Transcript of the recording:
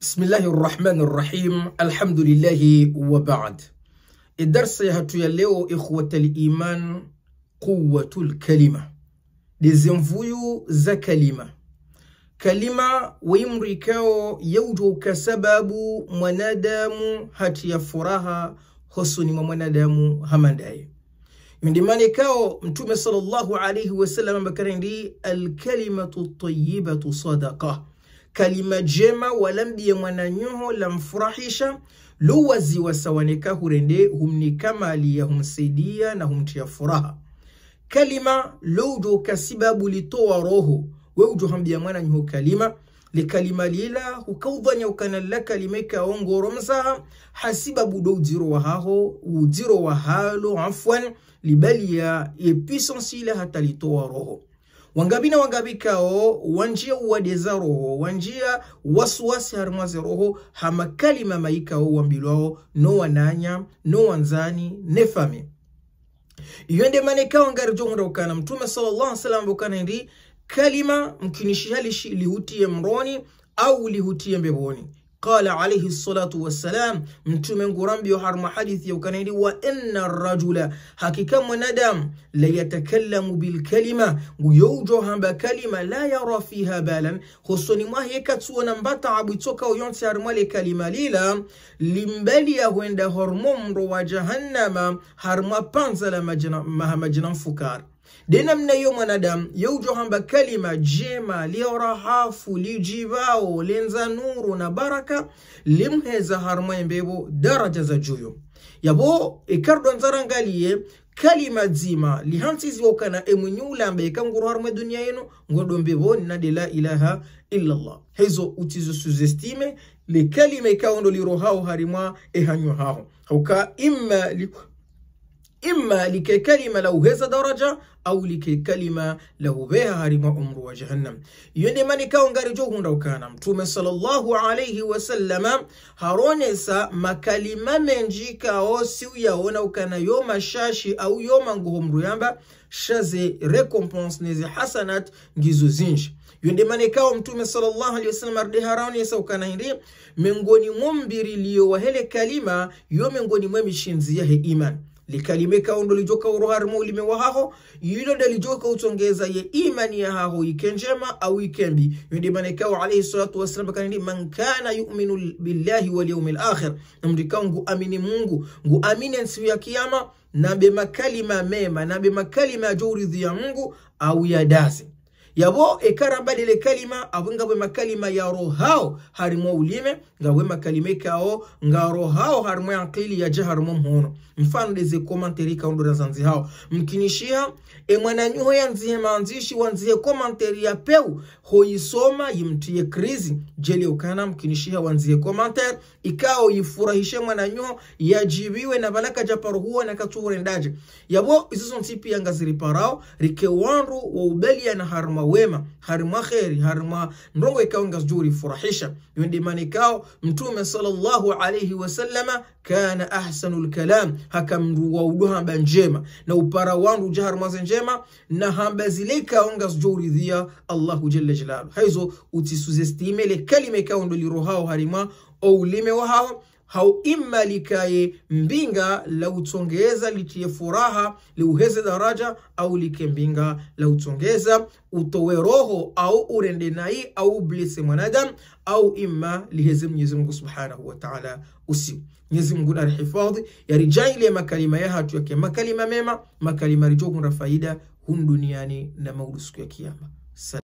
Bismillahi rrahmani rrahim, alhamdulillahi wa baad. Darsa yetu ya leo, ikhwatal iman, quwatu kalima, dizemvuyu za kalima. Kalima waimrikao yautoka sababu mwanadamu hati ya furaha hosuni mwa mwanadamu hamandaye yondimanekao Mtume sallallahu alayhi wasallam ambakarendi alkalimatu tayibatu sadaqa kalima jema walambie mwananyoho lamfurahisha luwazi wasawaneka hurende humnikamali ya humsaidia na humtia furaha kalima loujo kasibabu litoa roho weujo hambia mwananyoho kalima likalima lila hukaudhanya ukanalla kalimeka ongoromzaha hasibabu do ujiro wahaho ujiro wahalo afwan ya epuissance ila hata litoa roho wangabi na wangabi kao wanjia uwadeza roho wanjia wasuwasi harimwaze roho hamakalima maikao wambilwao no wananya no wanzani nefame maneka wangarijo ngari wakana mtume sallallahu alaihi wasallam bokana ndi kalima mkinishi halishi lihutie mroni au lihutie mbevoni قال عليه الصلاة والسلام نتو من قرآن حديث يو يوكاني لي وإن الرجل حكيكا مندام ليتكلم بالكلمة ويوجوها بكلمة لا يرى فيها بالا خصوني ما هي كتسونا مبتع بيتوكا ويونتي هرمالي كلمة ليلا لمبالي هوند هرموم رو جهنم هرما بانزل مهما جنان فكار de namna hiyo mwanadamu yaujohamba kalima jema liorahafu lijivao lenza nuru na baraka limheza harmwembevo daraja za juyo yabo ikardo nzarangaliye kalima dzima lihansiziwokana emwenye ulambe ikanguru harumwe dunia ngodo ino ngodombevoni de la ilaha illallah hezo utizo suzestime likalima ikaondo lirohao harimwa ehanywa haho hauka imma imma like kalima la uheza daraja au like kalima la ubeha harima umru wa jahannam iyo ndemani kaongari johundaukana mtume sallallahu alaihi wasallama haronesa makalima menji kao siuyaona ukana yo mashashi au yo manguho mru yamba shaze recompense neze hasanat ngizo zinji yonde manekao mtume sallallahu alaihi wasallam arde haraoni saukana hindi mengoni mwombiri liyo wahele kalima yo mengoni mwe mishinzi yahe imani likalime kao lijoka uroharimo ulime wa haho yilo nde lijoka utongeza ye imani ya haho ike njema au ikembi yundi kao alaihi salatu wasalam kanini man kana yuminu billahi na lakhir ngu amini mungu ngu amini ansiu ya kiyama nabe makalima mema nabe makalima ya jouridhi ya mungu au ya dasi yabo ekarambali kalima abwe makalima ya rohao harimo ulime ngabwe makalima kao nga rohao harimo ya akili ya je harimo mhono mfano deze commentary ka ndo zanzi hao mkinishia e mwana nyuho ya nzihe maanzishi nzihe commentary ya peu hoisoma yimtie krizi jeli ukana mkinishia wa nzihe commentary ikao ifurahishe mwana nyuho ya jibiwe na balaka japaruhuwa na katuhure ndaje yabo isizontipi rike rikewanru wa ubelia na harma wema harimwa kheri mwa ndongo ikao ngazjuri furahisha iyo ndi mtume sallallahu alaihi wasallama kana ahsanu lkalam hakamnduwa hamba njema na upara wandu jaharmaze njema na hamba zilekao ngazjuri dhia allahu jalla jalalu haizo utisuzestimele kalime kao ndo lirohao harimwa oulime wahao hau ima likaye mbinga la utsongeza litie furaha liuheze daraja au like mbinga la utsongeza utowe roho au urende nai au blese mwanadamu au imma liheze mwenyezi mungu subhanahu wataala usiu mwenyezi mungu narihifadhi yarijaa ile makalima yahatu yake makalima mema makalima rijokunda faida hun duniani na maudu siku ya kiyama.